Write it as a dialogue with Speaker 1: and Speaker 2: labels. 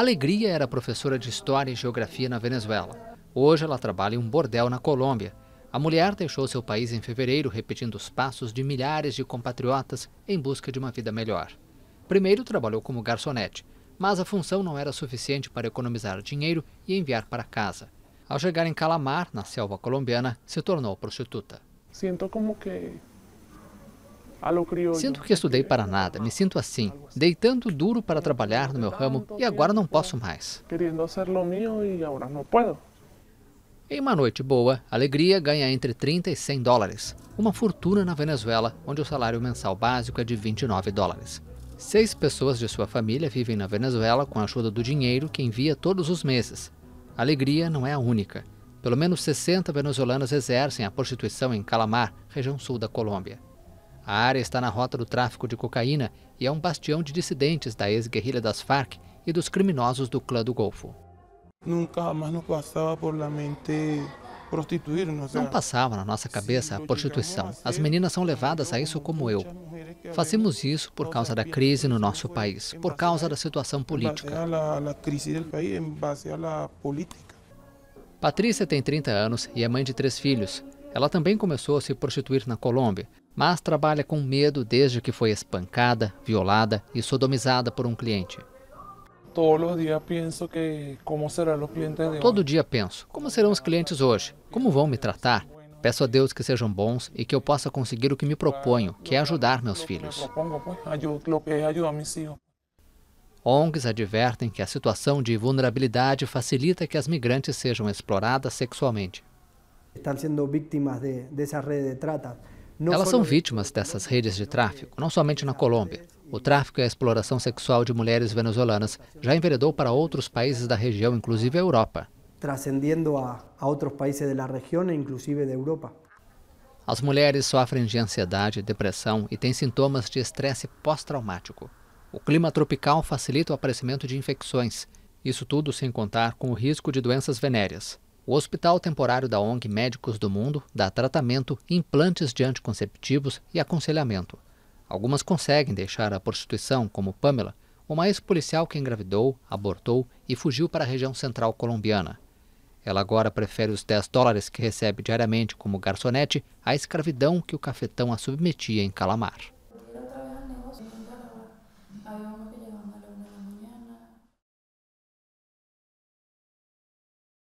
Speaker 1: Alegria era professora de História e Geografia na Venezuela. Hoje ela trabalha em um bordel na Colômbia. A mulher deixou seu país em fevereiro, repetindo os passos de milhares de compatriotas em busca de uma vida melhor. Primeiro trabalhou como garçonete, mas a função não era suficiente para economizar dinheiro e enviar para casa. Ao chegar em Calamar, na selva colombiana, se tornou prostituta.
Speaker 2: Sinto como que
Speaker 1: Sinto que estudei para nada, me sinto assim, deitando duro para trabalhar no meu ramo e agora não posso mais. Em uma noite boa, Alegria ganha entre 30 e 100 dólares, uma fortuna na Venezuela, onde o salário mensal básico é de 29 dólares. Seis pessoas de sua família vivem na Venezuela com a ajuda do dinheiro que envia todos os meses. Alegria não é a única. Pelo menos 60 venezuelanos exercem a prostituição em Calamar, região sul da Colômbia. A área está na rota do tráfico de cocaína e é um bastião de dissidentes da ex-guerrilha das Farc e dos criminosos do Clã do Golfo. Nunca mais nos passava por la mente prostituir Não passava na nossa cabeça a prostituição. As meninas são levadas a isso como eu. Fazemos isso por causa da crise no nosso país, por causa da situação política. Patrícia tem 30 anos e é mãe de três filhos. Ela também começou a se prostituir na Colômbia, mas trabalha com medo desde que foi espancada, violada e sodomizada por um cliente.
Speaker 2: Todo dia penso,
Speaker 1: como serão os clientes hoje? Como vão me tratar? Peço a Deus que sejam bons e que eu possa conseguir o que me proponho, que é ajudar meus filhos. ONGs advertem que a situação de vulnerabilidade facilita que as migrantes sejam exploradas sexualmente.
Speaker 2: Estão sendo vítimas de, dessa rede de trata. Elas são
Speaker 1: vítimas dessas redes de tráfico, não somente na Colômbia. O tráfico e a exploração sexual de mulheres venezuelanas já enveredou para outros países da região, inclusive a Europa.
Speaker 2: Trascendendo a, a outros países da região, inclusive da Europa.
Speaker 1: As mulheres sofrem de ansiedade, depressão e têm sintomas de estresse pós-traumático. O clima tropical facilita o aparecimento de infecções, isso tudo sem contar com o risco de doenças venéreas. O Hospital Temporário da ONG Médicos do Mundo dá tratamento, implantes de anticonceptivos e aconselhamento. Algumas conseguem deixar a prostituição, como Pamela, uma ex-policial que engravidou, abortou e fugiu para a região central colombiana. Ela agora prefere os 10 dólares que recebe diariamente como garçonete à escravidão que o cafetão a submetia em Calamar.